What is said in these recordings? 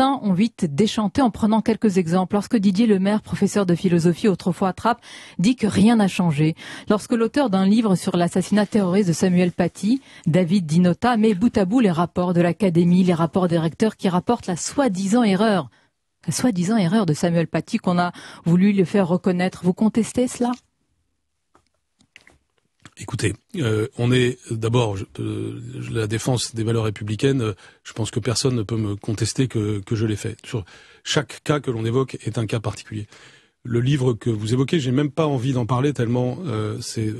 certains ont vite déchanté en prenant quelques exemples. Lorsque Didier Lemaire, professeur de philosophie autrefois à dit que rien n'a changé. Lorsque l'auteur d'un livre sur l'assassinat terroriste de Samuel Paty, David Dinota, met bout à bout les rapports de l'académie, les rapports des recteurs qui rapportent la soi-disant erreur la soi-disant erreur de Samuel Paty qu'on a voulu le faire reconnaître. Vous contestez cela Écoutez, euh, on est d'abord euh, la défense des valeurs républicaines. Euh, je pense que personne ne peut me contester que, que je l'ai fait. chaque cas que l'on évoque est un cas particulier. Le livre que vous évoquez, j'ai même pas envie d'en parler tellement c'est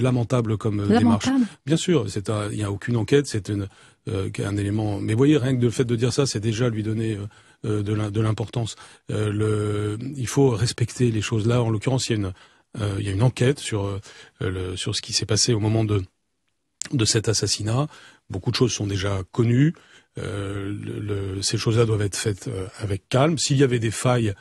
lamentable comme démarche. Bien sûr, il n'y a aucune enquête, c'est un élément. Mais voyez, rien que le fait de dire ça, c'est déjà lui donner de l'importance. il faut respecter les choses là. En l'occurrence, il y a une euh, il y a une enquête sur euh, sur ce qui s'est passé au moment de de cet assassinat. Beaucoup de choses sont déjà connues. Euh, le, ces choses-là doivent être faites avec calme. S'il y avait des failles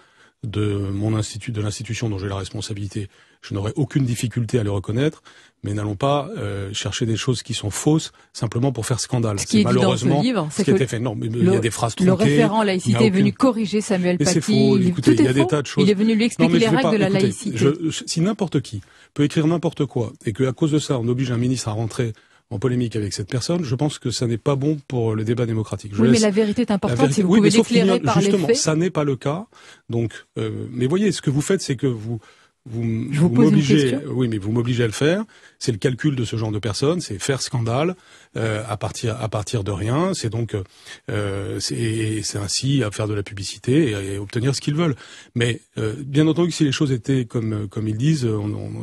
de mon institut, de l'institution dont j'ai la responsabilité, je n'aurai aucune difficulté à le reconnaître, mais n'allons pas euh, chercher des choses qui sont fausses simplement pour faire scandale. Ce qui est, malheureusement ce, qui était fait. Non, mais le, il y a des phrases Le référent laïcité est venu corriger Samuel Paty. il, tout est il faux. est venu lui expliquer les règles de la laïcité. si n'importe qui peut écrire n'importe quoi et qu'à cause de ça on oblige un ministre à rentrer en polémique avec cette personne, je pense que ça n'est pas bon pour le débat démocratique. oui, mais la vérité est importante si vous pouvez l'éclairer par les faits. ça n'est pas le cas. Donc, euh, mais voyez, ce que vous faites, c'est que vous vous, vous, m'obligez, oui, mais vous m'obligez à le faire. C'est le calcul de ce genre de personnes, c'est faire scandale euh, à partir à partir de rien. C'est donc euh, euh c'est ainsi à faire de la publicité et, obtenir ce qu'ils veulent. Mais euh, bien entendu, si les choses étaient comme euh, comme ils disent, on,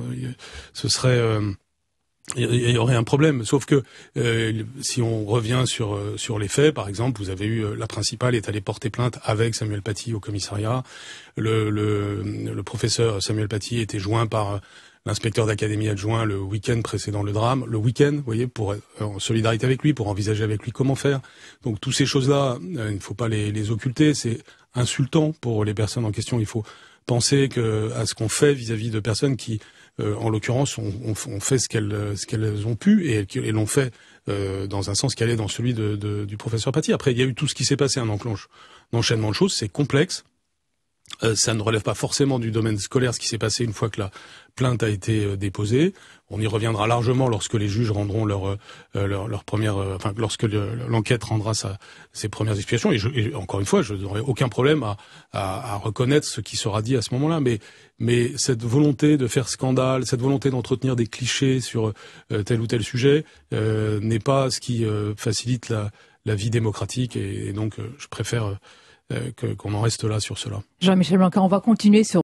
ce serait il y aurait un problème. Sauf que euh, si on revient sur euh, sur les faits, par exemple, vous avez eu euh, la principale est allée porter plainte avec Samuel Paty au commissariat. Le, professeur Samuel Paty était joint par l'inspecteur d'académie adjoint le week-end précédant le drame, le week-end, vous voyez, pour en solidarité avec lui, pour envisager avec lui comment faire. Donc toutes ces choses-là, il ne faut pas les, occulter. C'est insultant pour les personnes en question. Il faut penser que à ce qu'on fait vis à -vis de personnes qui euh, en l'occurrence, on, fait euh, ce qu'elles ont pu et elles l'ont fait euh, dans un sens qui allait dans celui de, du professeur Paty. Après, il y a eu tout ce qui s'est passé un Enclenche. enchaînement de choses, c'est complexe. Euh, ça ne relève pas forcément du domaine scolaire ce qui s'est passé une fois que la plainte a été euh, déposée. On y reviendra largement lorsque les juges rendront leur euh, leur, première, enfin lorsque l'enquête rendra ses premières explications. Et, encore une fois, je n'aurai aucun problème à, à, à, reconnaître ce qui sera dit à ce moment-là. Mais mais cette volonté de faire scandale, cette volonté d'entretenir des clichés sur tel ou tel sujet n'est pas ce qui facilite la, la vie démocratique. et donc, je préfère euh, qu'on en reste là sur cela. Jean-Michel Blanquer, on va continuer sur